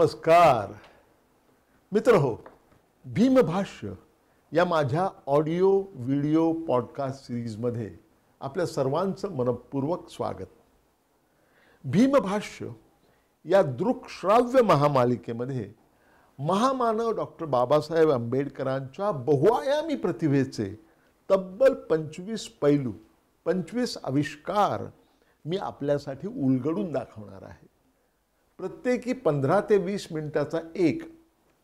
नमस्कार मित्र हो भीमभाष्य या माझ्या ऑडिओ व्हिडिओ पॉडकास्ट सिरीजमध्ये आपल्या सर्वांचं मनपूर्वक स्वागत भीमभाष्य या दृकश्राव्य महामालिकेमध्ये महामानव डॉक्टर बाबासाहेब आंबेडकरांच्या बहुआयामी प्रतिभेचे तब्बल पंचवीस पैलू पंचवीस आविष्कार मी आपल्यासाठी उलगडून दाखवणार आहे प्रत्येकी पंधरा ते वीस मिनिटाचा एक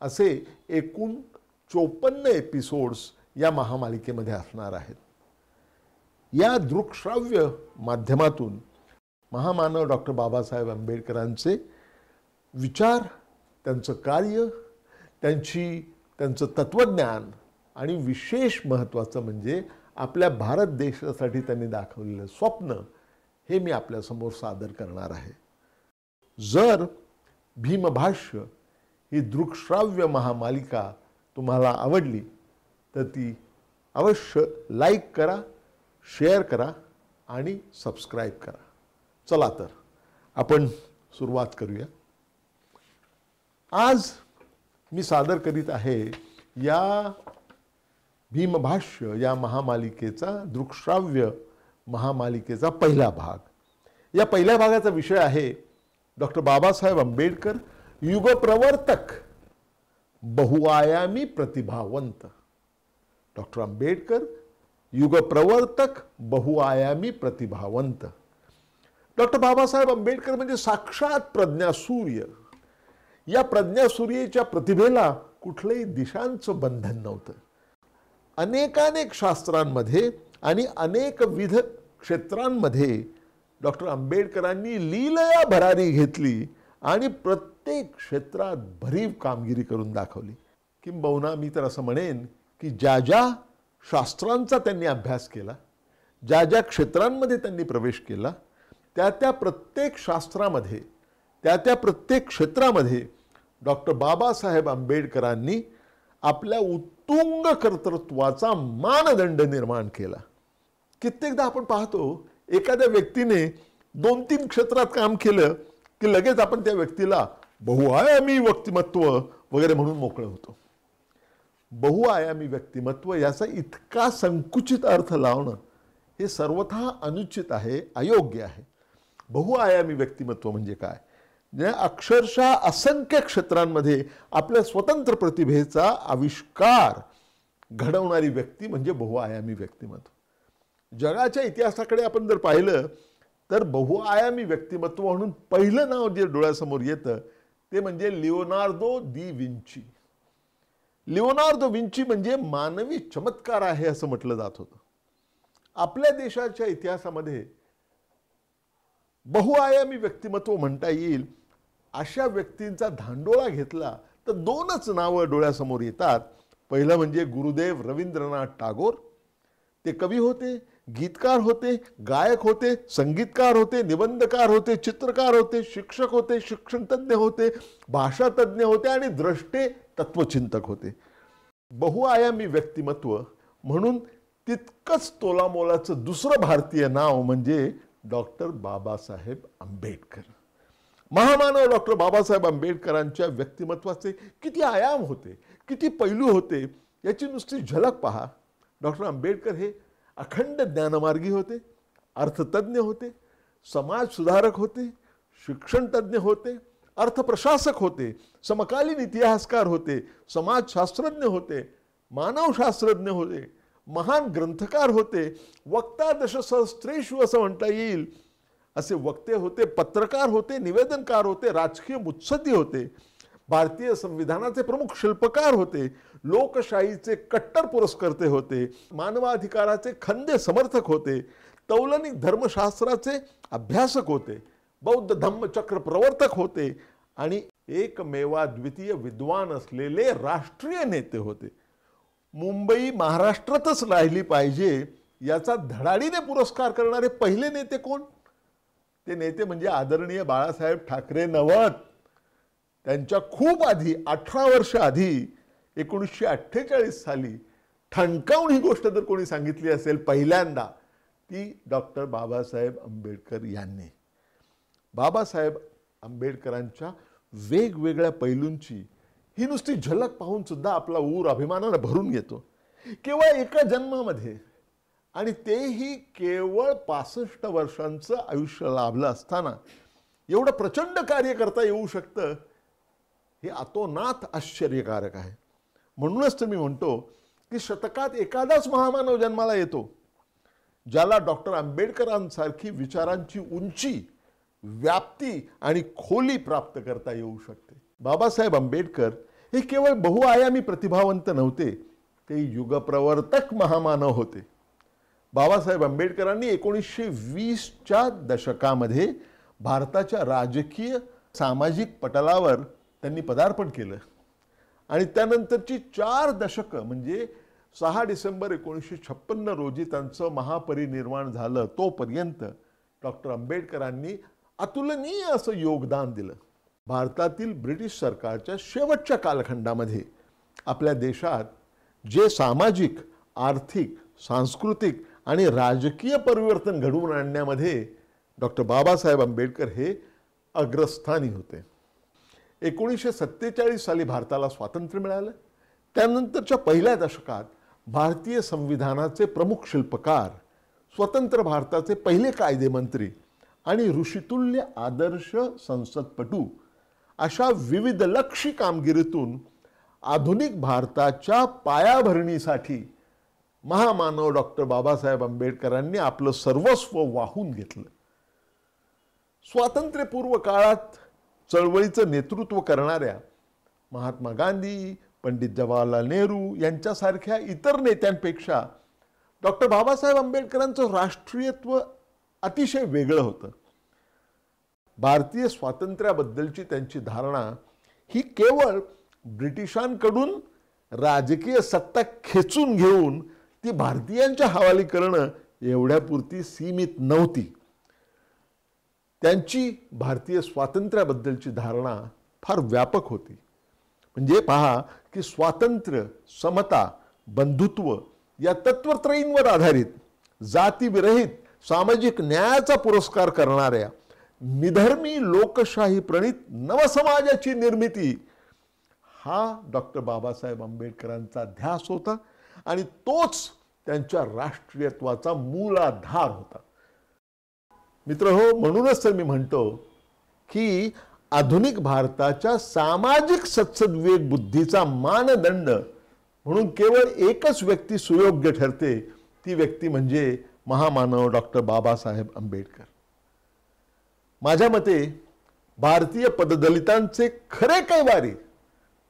असे एकूण चोपन्न एपिसोड्स या महामालिकेमध्ये असणार आहेत या दृकश्राव्य माध्यमातून महामानव डॉक्टर बाबासाहेब आंबेडकरांचे विचार त्यांचं कार्य त्यांची त्यांचं तत्त्वज्ञान आणि विशेष महत्त्वाचं म्हणजे आपल्या भारत देशासाठी त्यांनी दाखवलेलं स्वप्न हे मी आपल्यासमोर सादर करणार आहे जर भीमभाष्य ही दृकश्राव्य महामालिका तुम्हाला आवडली तर ती अवश्य लाईक करा शेअर करा आणि सबस्क्राईब करा चला तर आपण सुरुवात करूया आज मी सादर करीत आहे या भीमभाष्य या महामालिकेचा दृकश्राव्य महामालिकेचा पहिला भाग या पहिल्या भागाचा विषय आहे डॉक्टर बाबासाहेब आंबेडकर युगप्रवर्तक बहुआयामी प्रतिभावंत डॉक्टर आंबेडकर युगप्रवर्तक बहुआयामी प्रतिभावंत डॉक्टर बाबासाहेब आंबेडकर म्हणजे साक्षात प्रज्ञासूर्य या प्रज्ञासूर्येच्या प्रतिभेला कुठलंही दिशांचं बंधन नव्हतं अनेकानेक शास्त्रांमध्ये आणि अनेकविध क्षेत्रांमध्ये डॉक्टर आंबेडकरांनी लीलया भरारी घेतली आणि प्रत्येक क्षेत्रात भरीव कामगिरी करून दाखवली किंबहुना मी तर असं म्हणेन की ज्या ज्या शास्त्रांचा त्यांनी अभ्यास केला ज्या ज्या क्षेत्रांमध्ये त्यांनी प्रवेश केला त्या त्या प्रत्येक शास्त्रामध्ये त्या त्या प्रत्येक क्षेत्रामध्ये डॉक्टर बाबासाहेब आंबेडकरांनी आपल्या उत्तुंग कर्तृत्वाचा मानदंड निर्माण केला कित्येकदा आपण पाहतो एखाद्या व्यक्तीने दोन तीन क्षेत्रात काम केलं की लगेच आपण त्या व्यक्तीला बहुआयामी व्यक्तिमत्व वगैरे म्हणून मोकळं होतो बहुआयामी व्यक्तिमत्व याचा इतका संकुचित अर्थ लावणं हे सर्वथा अनुचित आहे अयोग्य आहे बहुआयामी व्यक्तिमत्व म्हणजे काय जे म्हणजे अक्षरशः असंख्य क्षेत्रांमध्ये आपल्या स्वतंत्र प्रतिभेचा आविष्कार घडवणारी व्यक्ती म्हणजे बहुआयामी व्यक्तिमत्व जगाच्या इतिहासाकडे आपण जर पाहिलं तर बहुआयामी व्यक्तिमत्व म्हणून पहिलं नाव जे डोळ्यासमोर येतं ते म्हणजे Leonardo da Vinci Leonardo Vinci म्हणजे मानवी चमत्कार आहे असं म्हटलं जात होतं आपल्या देशाच्या इतिहासामध्ये बहुआयामी व्यक्तिमत्व म्हणता येईल अशा व्यक्तींचा धांडोळा घेतला तर दोनच नावं डोळ्यासमोर येतात पहिलं म्हणजे गुरुदेव रवींद्रनाथ टागोर ते कवी होते गीतकार होते गायक होते संगीतकार होते निबंधकार होते चित्रकार होते शिक्षक होते शिक्षणतज्ज्ञ होते भाषातज्ञ होते आणि द्रष्टे तत्वचिंतक होते बहुआयामी व्यक्तिमत्व म्हणून तितकंच तोलामोलाचं दुसरं भारतीय नाव म्हणजे डॉक्टर बाबासाहेब आंबेडकर महामानव डॉक्टर बाबासाहेब आंबेडकरांच्या व्यक्तिमत्वाचे किती आयाम होते किती पैलू होते याची नुसती झलक पहा डॉक्टर आंबेडकर हे अखंड ज्ञानमार्गी होते अर्थतज्ञ होते समाज सुधारक होते शिक्षणतज्ञ होते अर्थप्रशासक होते समकालीन इतिहासकार होते समाजशास्त्रज्ञ होते मानवशास्त्रज्ञ होते महान ग्रंथकार होते वक्ता दशसहस्त्रेशू असं म्हणता येईल असे वक्ते होते पत्रकार होते निवेदनकार होते राजकीय मुत्सद्दी होते भारतीय संविधानाचे प्रमुख शिल्पकार होते लोकशाहीचे कट्टर पुरस्कर्ते होते मानवाधिकाराचे खंदे समर्थक होते तौलनिक धर्मशास्त्राचे अभ्यासक होते बौद्ध धम्मचक्र प्रवर्तक होते आणि एकमेवा द्वितीय विद्वान असलेले राष्ट्रीय नेते होते मुंबई महाराष्ट्रातच राहिली पाहिजे याचा धडाडीने पुरस्कार करणारे पहिले नेते कोण ते नेते म्हणजे आदरणीय बाळासाहेब ठाकरे नवत त्यांच्या खूप आधी अठरा वर्ष आधी एकोणीसशे अठ्ठेचाळीस साली ठणकावून ही गोष्ट जर कोणी सांगितली असेल पहिल्यांदा ती डॉक्टर बाबासाहेब आंबेडकर यांनी बाबासाहेब आंबेडकरांच्या वेगवेगळ्या पैलूंची ही नुसती झलक पाहून सुद्धा आपला ऊर अभिमानानं भरून घेतो केवळ एका जन्मामध्ये आणि तेही केवळ पासष्ट वर्षांचं आयुष्य लाभलं असताना एवढं प्रचंड कार्य करता येऊ शकतं हे अतोनात आश्चर्यकारक आहे म्हणूनच तर मी म्हणतो की शतकात एखादाच महामानव जन्माला येतो ज्याला डॉक्टर आंबेडकरांसारखी विचारांची उंची व्याप्ती आणि खोली प्राप्त करता येऊ शकते बाबासाहेब आंबेडकर हे केवळ बहुआयामी प्रतिभावंत नव्हते ते युगप्रवर्तक महामानव होते बाबासाहेब आंबेडकरांनी एकोणीसशे वीसच्या दशकामध्ये भारताच्या राजकीय सामाजिक पटलावर त्यांनी पदार्पण केलं आणि त्यानंतरची चार दशकं म्हणजे सहा डिसेंबर एकोणीसशे छप्पन्न रोजी त्यांचं महापरिनिर्वाण झालं तोपर्यंत डॉक्टर आंबेडकरांनी अतुलनीय असं योगदान दिलं भारतातील ब्रिटिश सरकारच्या शेवटच्या कालखंडामध्ये आपल्या देशात जे सामाजिक आर्थिक सांस्कृतिक आणि राजकीय परिवर्तन घडवून आणण्यामध्ये डॉक्टर बाबासाहेब आंबेडकर हे अग्रस्थानी होते एकोणीसशे सत्तेचाळीस साली भारताला स्वातंत्र्य मिळालं त्यानंतरच्या पहिल्या दशकात भारतीय संविधानाचे प्रमुख शिल्पकार स्वतंत्र भारताचे पहिले कायदेमंत्री आणि ऋषितुल्य आदर्श संसदपटू अशा विविध लक्षी कामगिरीतून आधुनिक भारताच्या पायाभरणीसाठी महामानव डॉक्टर बाबासाहेब आंबेडकरांनी आपलं सर्वस्व वाहून घेतलं स्वातंत्र्यपूर्व काळात चळवळीचं नेतृत्व करणाऱ्या महात्मा गांधी पंडित जवाहरलाल नेहरू यांच्यासारख्या इतर नेत्यांपेक्षा डॉक्टर बाबासाहेब आंबेडकरांचं राष्ट्रीयत्व अतिशय वेगळं होतं भारतीय स्वातंत्र्याबद्दलची त्यांची धारणा ही केवळ ब्रिटिशांकडून राजकीय सत्ता खेचून घेऊन ती भारतीयांच्या हवाली करणं एवढ्यापुरती सीमित नव्हती त्यांची भारतीय स्वातंत्र्याबद्दलची धारणा फार व्यापक होती म्हणजे पहा की स्वातंत्र्य समता बंधुत्व या तत्वत्रयींवर आधारित जातीविरहित सामाजिक न्यायाचा पुरस्कार करणाऱ्या निधर्मी लोकशाही प्रणित नवसमाजाची निर्मिती हा डॉक्टर बाबासाहेब आंबेडकरांचा ध्यास होता आणि तोच त्यांच्या राष्ट्रीयत्वाचा मूलाधार होता मित्र हो म्हणूनच तर मी म्हणतो की आधुनिक भारताच्या सामाजिक सत्सद्वेग बुद्धीचा मानदंड म्हणून केवळ एकच व्यक्ती सुयोग्य ठरते ती व्यक्ती म्हणजे महामानव डॉक्टर बाबासाहेब आंबेडकर माझ्या मते भारतीय पददलितांचे खरे कैवारी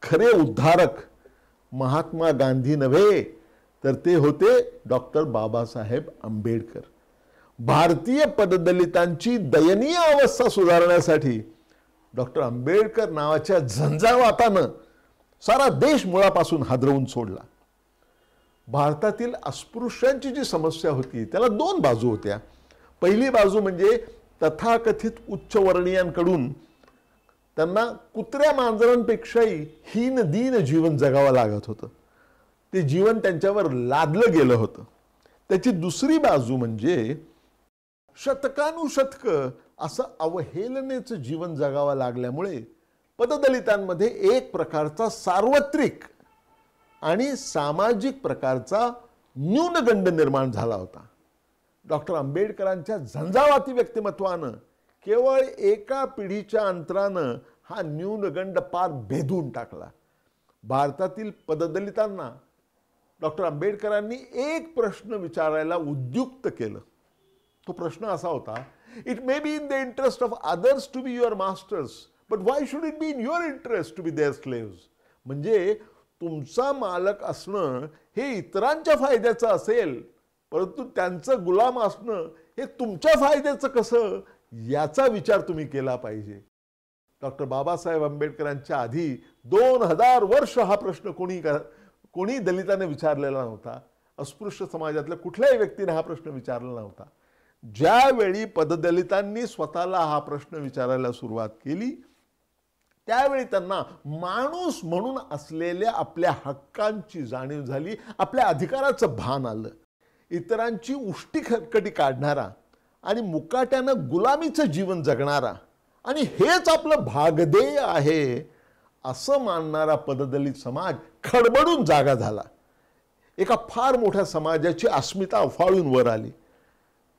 खरे उद्धारक महात्मा गांधी नव्हे तर ते होते डॉक्टर बाबासाहेब आंबेडकर भारतीय पददलितांची दयनीय अवस्था सुधारण्यासाठी डॉक्टर आंबेडकर नावाच्या झंझावातानं सारा देश मुळापासून हादरवून सोडला भारतातील अस्पृश्यांची जी समस्या होती त्याला दोन बाजू होत्या पहिली बाजू म्हणजे तथाकथित उच्चवर्णीयांकडून त्यांना कुत्र्या मांजरांपेक्षाही हीन दीन जीवन जगावं लागत होतं ते जीवन त्यांच्यावर लादलं गेलं होतं त्याची दुसरी बाजू म्हणजे शतकानुशतक असं अवहेलनेचं जीवन जगावं लागल्यामुळे पददलितांमध्ये एक प्रकारचा सार्वत्रिक आणि सामाजिक प्रकारचा न्यूनगंड निर्माण झाला होता डॉक्टर आंबेडकरांच्या झंझावाती व्यक्तिमत्वानं केवळ एका पिढीच्या अंतरानं हा न्यूनगंड पार भेदून टाकला भारतातील पददलितांना डॉक्टर आंबेडकरांनी एक प्रश्न विचारायला उद्युक्त केलं तो प्रश्न असा होता it may be in the interest of others to be your masters but why should it be in your interest to be their slaves म्हणजे तुमचा मालक असणं हे इतरांच्या फायद्याचं असेल परंतु त्यांचं गुलाम असणं हे तुमच्या फायद्याचं कसं याचा विचार तुम्ही केला पाहिजे डॉक्टर बाबासाहेब आंबेडकरांच्या आधी दोन हजार वर्ष हा प्रश्न कोणी कोणी दलिताने विचारलेला नव्हता अस्पृश्य समाजातल्या कुठल्याही व्यक्तीने हा प्रश्न विचारला नव्हता ज्यावेळी पददलितांनी स्वतःला हा प्रश्न विचारायला सुरुवात केली त्यावेळी त्यांना माणूस म्हणून असलेल्या आपल्या हक्कांची जाणीव झाली आपल्या अधिकाराचं भान आलं इतरांची उष्टी खटकटी काढणारा आणि मुकाट्यानं गुलामीचं जीवन जगणारा आणि हेच आपलं भागदेय आहे असं मानणारा पददलित समाज खडबडून जागा झाला एका फार मोठ्या समाजाची अस्मिता उफाळून वर आली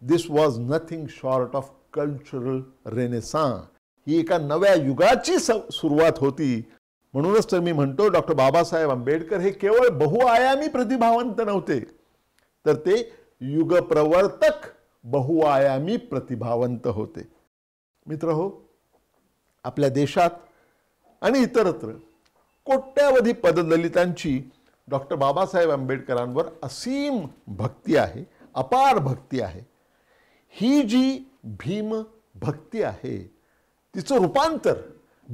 this was nothing short of cultural renaissance ही एका नव्या युगाची सुरुवात होती म्हणूनच तर मी म्हणतो डॉक्टर बाबासाहेब आंबेडकर हे केवळ बहुआयामी प्रतिभावंत नव्हते तर ते युगप्रवर्तक बहुआयामी प्रतिभावंत होते मित्र हो आपल्या देशात आणि इतरत्र कोट्यावधी पददलितांची डॉक्टर बाबासाहेब आंबेडकरांवर असीम भक्ती आहे अपार भक्ती आहे ही जी भीम भक्ती आहे तिचं रूपांतर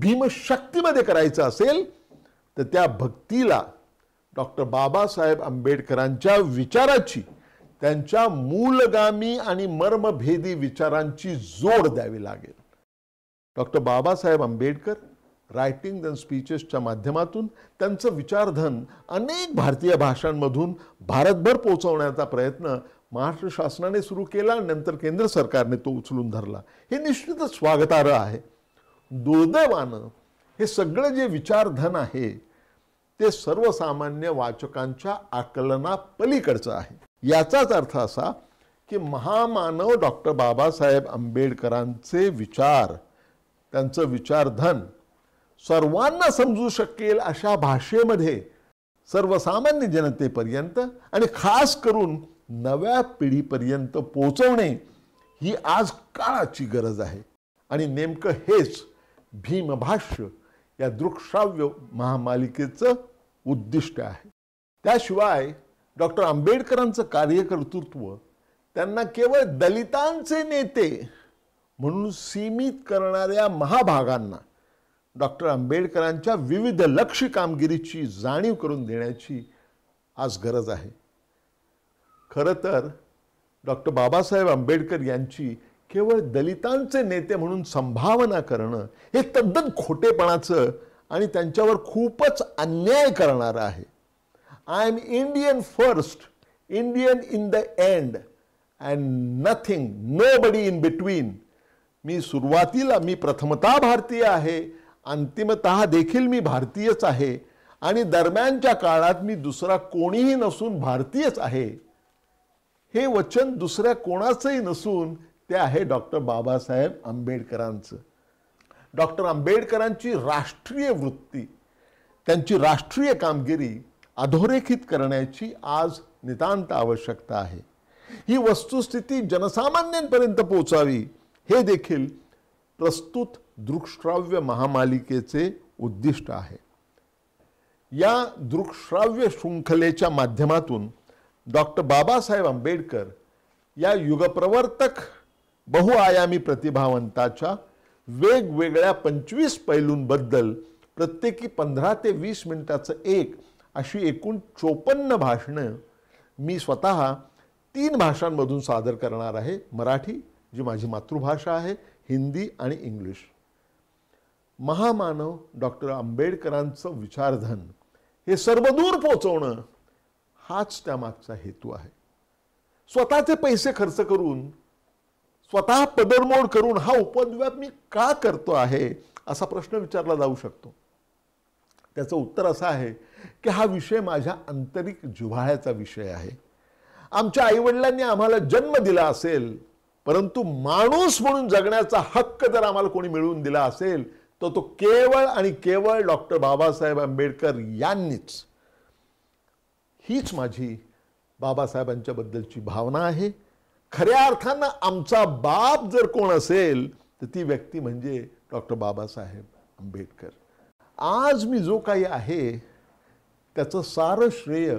भीम शक्तीमध्ये करायचं असेल तर त्या भक्तीला डॉक्टर बाबासाहेब आंबेडकरांच्या विचाराची त्यांच्या मूलगामी आणि मर्मभेदी विचारांची जोड द्यावी लागेल doctor Babasaheb Ambedkar writing and स्पीचेसच्या माध्यमातून त्यांचं विचारधन अनेक भारतीय भाषांमधून भारतभर पोचवण्याचा प्रयत्न महाराष्ट्र शासनाने सुरू केला नंतर केंद्र सरकारने तो उचलून धरला हे निश्चितच स्वागतार्ह आहे दुर्दैवानं हे सगळं जे विचारधन आहे ते सर्वसामान्य वाचकांच्या आकलनापलीकडचं आहे याचाच अर्थ असा की महामानव डॉक्टर बाबासाहेब आंबेडकरांचे विचार त्यांचं विचारधन सर्वांना समजू शकेल अशा भाषेमध्ये सर्वसामान्य जनतेपर्यंत आणि खास करून नव्या पिढीपर्यंत पोचवणे ही आज काळाची गरज आहे आणि नेमकं हेच भीमभाष्य या दृकश्राव्य महामालिकेचं उद्दिष्ट आहे त्याशिवाय डॉक्टर आंबेडकरांचं कार्यकर्तृत्व त्यांना केवळ दलितांचे नेते म्हणून सीमित करणाऱ्या महाभागांना डॉक्टर आंबेडकरांच्या विविध लक्ष कामगिरीची जाणीव करून देण्याची आज गरज आहे खरं तर डॉक्टर बाबासाहेब आंबेडकर यांची केवळ दलितांचे नेते म्हणून संभावना करणं हे तद्दन खोटेपणाचं आणि त्यांच्यावर खूपच अन्याय करणारं आहे I am Indian first Indian in the end and nothing nobody in between मी सुरुवातीला मी प्रथमतः भारतीय आहे अंतिमत देखील मी भारतीयच आहे आणि दरम्यानच्या काळात मी दुसरा कोणीही नसून भारतीयच आहे हे वचन दुसऱ्या कोणाचंही नसून ते आहे डॉक्टर बाबासाहेब आंबेडकरांचं डॉक्टर आंबेडकरांची राष्ट्रीय वृत्ती त्यांची राष्ट्रीय कामगिरी अधोरेखित करण्याची आज नितांत आवश्यकता आहे ही वस्तुस्थिती जनसामान्यांपर्यंत पोचावी हे देखील प्रस्तुत दृकश्राव्य महामालिकेचे उद्दिष्ट आहे या दृकश्राव्य शृंखलेच्या माध्यमातून डॉक्टर बाबासाहेब आंबेडकर या युगप्रवर्तक बहुआयामी प्रतिभावंताच्या वेगवेगळ्या पंचवीस पैलूंबद्दल प्रत्येकी पंधरा ते वीस मिनिटाचं एक अशी एकूण चोपन्न भाषणं मी स्वत तीन भाषांमधून सादर करणार आहे मराठी जी माझी मातृभाषा आहे हिंदी आणि इंग्लिश महामानव डॉक्टर आंबेडकरांचं विचारधन हे सर्वदूर पोचवणं हाच त्यामागचा हेतू आहे स्वतःचे पैसे खर्च करून स्वतः पदरमोड करून हा उपद्व्याप मी का करतो आहे असा प्रश्न विचारला जाऊ शकतो त्याचं उत्तर असं आहे की हा विषय माझ्या आंतरिक जिव्हाळ्याचा विषय आहे आमच्या आईवडिलांनी आम्हाला जन्म दिला असेल परंतु माणूस म्हणून जगण्याचा हक्क जर आम्हाला कोणी मिळवून दिला असेल तर तो, तो केवळ आणि केवळ डॉक्टर बाबासाहेब आंबेडकर यांनीच हीच माझी बाबासाहेबांच्याबद्दलची भावना आहे खऱ्या अर्थानं आमचा बाप जर कोण असेल तर ती व्यक्ती म्हणजे डॉक्टर बाबासाहेब आंबेडकर आज मी जो काही आहे त्याचं सारं श्रेय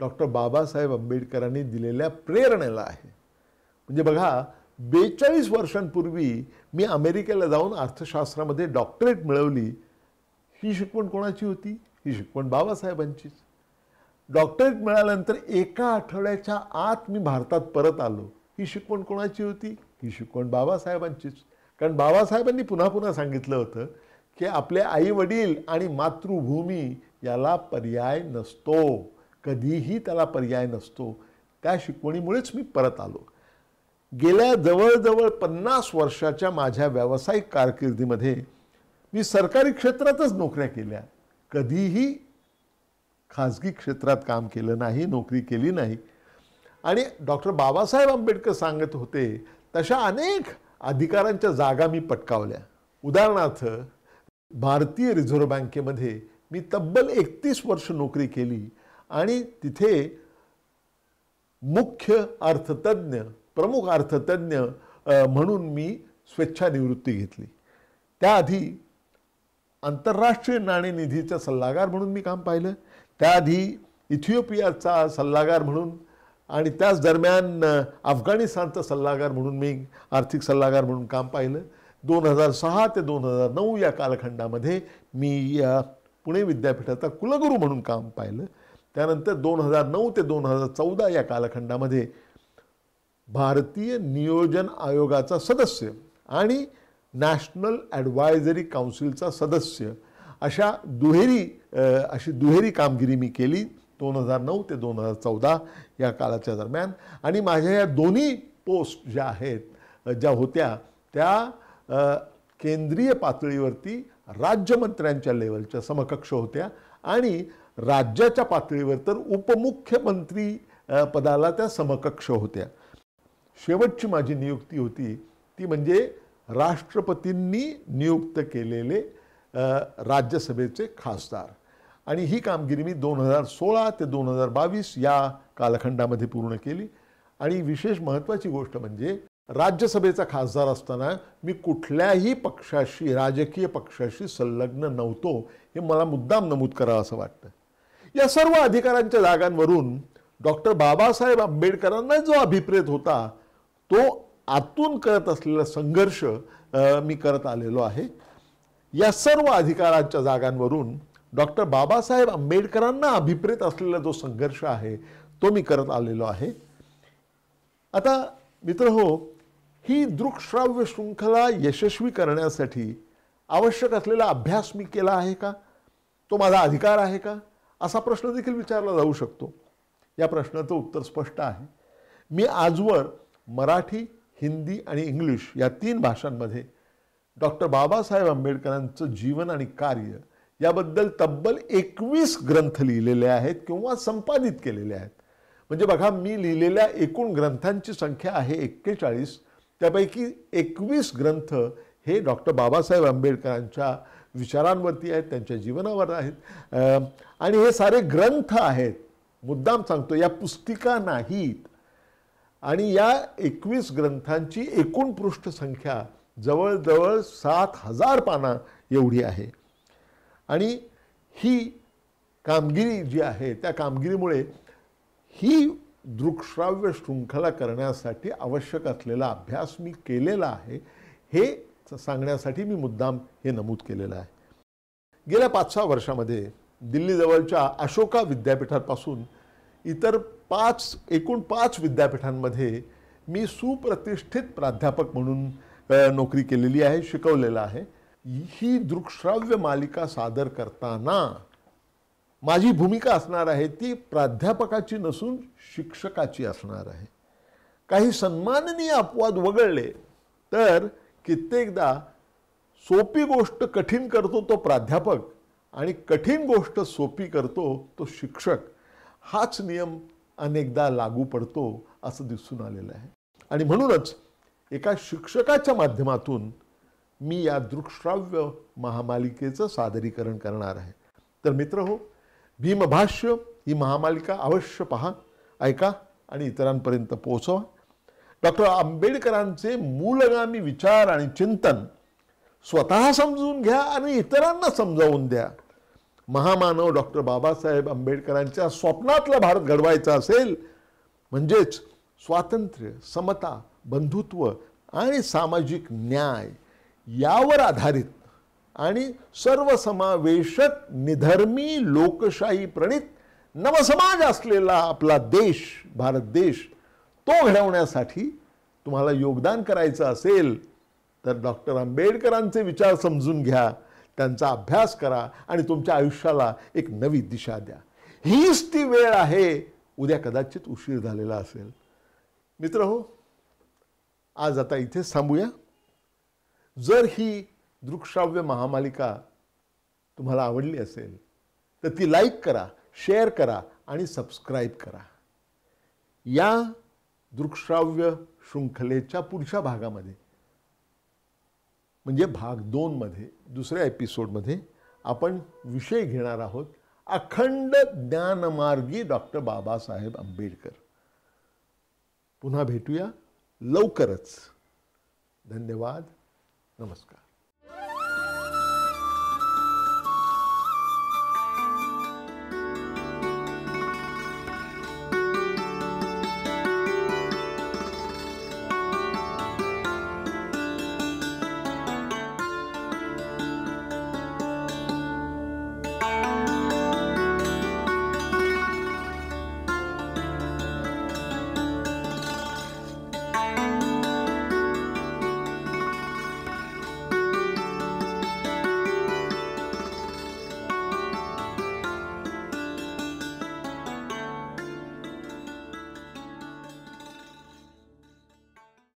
डॉक्टर बाबासाहेब आंबेडकरांनी दिलेल्या प्रेरणेला आहे म्हणजे बघा बेचाळीस वर्षांपूर्वी मी अमेरिकेला जाऊन अर्थशास्त्रामध्ये डॉक्टरेट मिळवली ही शिकवण कोणाची होती ही शिकवण बाबासाहेबांचीच डॉक्टरेट मिळाल्यानंतर एका आठवड्याच्या आत मी भारतात परत आलो ही शिकवण कोणाची होती ही शिकवण बाबासाहेबांचीच कारण बाबासाहेबांनी पुन्हा पुन्हा सांगितलं होतं की आपले आई वडील आणि मातृभूमी याला पर्याय नसतो कधीही त्याला पर्याय नसतो त्या शिकवणीमुळेच मी परत आलो गेल्या जवळजवळ पन्नास वर्षाच्या माझ्या व्यावसायिक कारकिर्दीमध्ये मी सरकारी क्षेत्रातच नोकऱ्या केल्या कधीही खाजगी क्षेत्रात काम केलं नाही नोकरी केली नाही आणि डॉक्टर बाबासाहेब आंबेडकर सांगत होते तशा अनेक अधिकारांच्या जागा मी पटकावल्या उदाहरणार्थ भारतीय रिझर्व बँकेमध्ये मी तब्बल एकतीस वर्ष नोकरी केली आणि तिथे मुख्य अर्थतज्ञ प्रमुख अर्थतज्ञ म्हणून मी स्वेच्छानिवृत्ती घेतली त्याआधी आंतरराष्ट्रीय नाणेनिधीचा सल्लागार म्हणून मी काम पाहिलं त्याआधी इथिओपियाचा सल्लागार म्हणून आणि त्याच दरम्यान अफगाणिस्तानचा सल्लागार म्हणून मी आर्थिक सल्लागार म्हणून काम पाहिलं दोन हजार सहा ते दोन हजार नऊ या कालखंडामध्ये मी या पुणे विद्यापीठाचा कुलगुरू म्हणून काम पाहिलं त्यानंतर दोन हजार नऊ ते दोन हजार चौदा या कालखंडामध्ये भारतीय नियोजन आयोगाचा सदस्य आणि नॅशनल ॲडवायझरी काउन्सिलचा सदस्य अशा दुहेरी अशी दुहेरी कामगिरी मी केली दोन हजार नऊ ते दोन हजार चौदा या काळाच्या दरम्यान आणि माझ्या या दोन्ही पोस्ट ज्या आहेत ज्या होत्या त्या केंद्रीय पातळीवरती राज्यमंत्र्यांच्या लेवलच्या समकक्ष होत्या आणि राज्याच्या पातळीवर तर उपमुख्यमंत्री पदाला त्या समकक्ष होत्या शेवटची माझी नियुक्ती होती ती म्हणजे राष्ट्रपतींनी नियुक्त केलेले राज्यसभेचे खासदार आणि ही कामगिरी मी दोन हजार सोळा ते दोन हजार बावीस या कालखंडामध्ये पूर्ण केली आणि विशेष महत्त्वाची गोष्ट म्हणजे राज्यसभेचा खासदार असताना मी कुठल्याही पक्षाशी राजकीय पक्षाशी संलग्न नव्हतो हे मला मुद्दाम नमूद करावं असं वाटतं या सर्व अधिकारांच्या जागांवरून डॉक्टर बाबासाहेब आंबेडकरांना जो अभिप्रेत होता तो आतून करत असलेला संघर्ष मी करत आलेलो आहे या सर्व अधिकारांच्या जागांवरून डॉक्टर बाबासाहेब आंबेडकरांना अभिप्रेत असलेला जो संघर्ष आहे तो मी करत आलेलो आहे आता मित्र हो ही दृकश्राव्य शृंखला यशस्वी करण्यासाठी आवश्यक असलेला अभ्यास मी केला आहे का तो माझा अधिकार आहे का असा प्रश्न देखील विचारला जाऊ शकतो या प्रश्नाचं उत्तर स्पष्ट आहे मी आजवर मराठी हिंदी आणि इंग्लिश या तीन भाषांमध्ये डॉक्टर बाबासाहेब आंबेडकरांचं जीवन आणि कार्य याबद्दल तब्बल एकवीस ग्रंथ लिहिलेले आहेत किंवा संपादित केलेले आहेत म्हणजे बघा मी लिहिलेल्या एकूण ग्रंथांची संख्या आहे एक्केचाळीस त्यापैकी एकवीस ग्रंथ हे डॉक्टर बाबासाहेब आंबेडकरांच्या विचारांवरती आहेत त्यांच्या जीवनावर आहेत आणि हे सारे ग्रंथ आहेत मुद्दाम सांगतो या पुस्तिका नाहीत आणि या एकवीस ग्रंथांची एकूण पृष्ठसंख्या जवळजवळ सात हजार पाना एवढी आहे आणि ही कामगिरी जी आहे त्या कामगिरीमुळे ही दृकश्राव्य शृंखला करण्यासाठी आवश्यक असलेला अभ्यास मी केलेला आहे हे सांगण्यासाठी मी मुद्दाम हे नमूद केलेलं आहे गेल्या पाच सहा वर्षामध्ये दिल्लीजवळच्या अशोका विद्यापीठापासून इतर पाच एकूण पाच विद्यापीठांमध्ये मी सुप्रतिष्ठित प्राध्यापक म्हणून नोकरी केलेली आहे शिकवलेलं आहे ही दृकश्राव्य मालिका सादर करताना माझी भूमिका असणार आहे ती प्राध्यापकाची नसून शिक्षकाची असणार आहे काही सन्माननीय अपवाद वगळले तर कित्येकदा सोपी गोष्ट कठीण करतो तो प्राध्यापक आणि कठीण गोष्ट सोपी करतो तो शिक्षक हाच नियम अनेकदा लागू पडतो असं दिसून आलेलं आहे आणि म्हणूनच एका शिक्षकाच्या माध्यमातून मी या दृकश्राव्य महामालिकेचं सादरीकरण करणार आहे तर मित्र हो भीमभाष्य ही महामालिका अवश्य पहा ऐका आणि इतरांपर्यंत पोहोचवा डॉक्टर आंबेडकरांचे मूलगामी विचार आणि चिंतन स्वतः समजून घ्या आणि इतरांना समजावून द्या महामानव डॉक्टर बाबासाहेब आंबेडकरांच्या स्वप्नातला भारत घडवायचा असेल म्हणजेच स्वातंत्र्य समता बंधुत्व आणि सामाजिक न्याय यावर आधारित आणि सर्वसमावेशक निधर्मी लोकशाही प्रणित नवसमाज असलेला आपला देश भारत देश तो घडवण्यासाठी तुम्हाला योगदान करायचं असेल तर डॉक्टर आंबेडकरांचे विचार समजून घ्या त्यांचा अभ्यास करा आणि तुमच्या आयुष्याला एक नवी दिशा द्या हीच ती वेळ आहे उद्या कदाचित उशीर झालेला असेल मित्र हो आज आता इथे थांबूया जर ही दृकश्राव्य महामालिका तुम्हाला आवडली असेल तर ती लाईक करा शेअर करा आणि सबस्क्राईब करा या दृकश्राव्य शृंखलेच्या पुढच्या भागामध्ये म्हणजे भाग दोनमध्ये दुसऱ्या एपिसोडमध्ये आपण विषय घेणार आहोत अखंड ज्ञानमार्गी डॉक्टर बाबासाहेब आंबेडकर पुन्हा भेटूया लवकरच धन्यवाद नमस्कार